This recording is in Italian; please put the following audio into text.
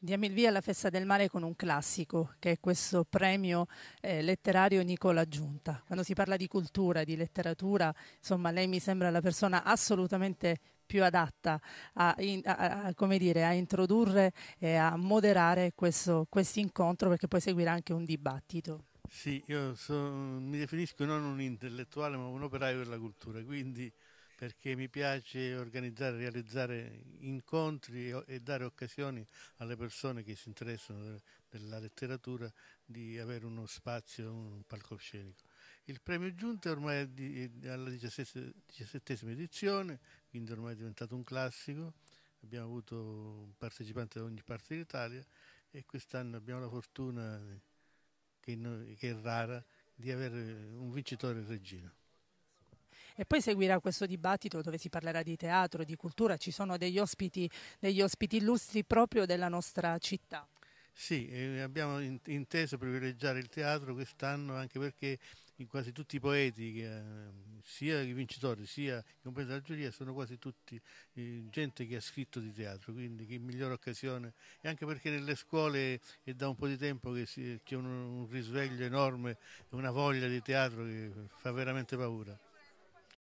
Diamo il via alla Festa del Mare con un classico, che è questo premio eh, letterario Nicola Giunta. Quando si parla di cultura, di letteratura, insomma, lei mi sembra la persona assolutamente più adatta a, in, a, a, dire, a introdurre e a moderare questo incontro, perché poi seguirà anche un dibattito. Sì, io so, mi definisco non un intellettuale, ma un operaio della cultura, quindi perché mi piace organizzare, realizzare incontri e dare occasioni alle persone che si interessano della letteratura di avere uno spazio, un palcoscenico. Il premio Giunta ormai è alla diciassettesima edizione, quindi ormai è diventato un classico, abbiamo avuto partecipanti da ogni parte d'Italia e quest'anno abbiamo la fortuna, che, noi, che è rara, di avere un vincitore regina. E poi seguirà questo dibattito dove si parlerà di teatro, di cultura, ci sono degli ospiti, degli ospiti illustri proprio della nostra città. Sì, abbiamo inteso privilegiare il teatro quest'anno anche perché quasi tutti i poeti, eh, sia i vincitori sia i compagni della giuria, sono quasi tutti eh, gente che ha scritto di teatro, quindi che migliore occasione. E anche perché nelle scuole è da un po' di tempo che c'è un risveglio enorme, una voglia di teatro che fa veramente paura.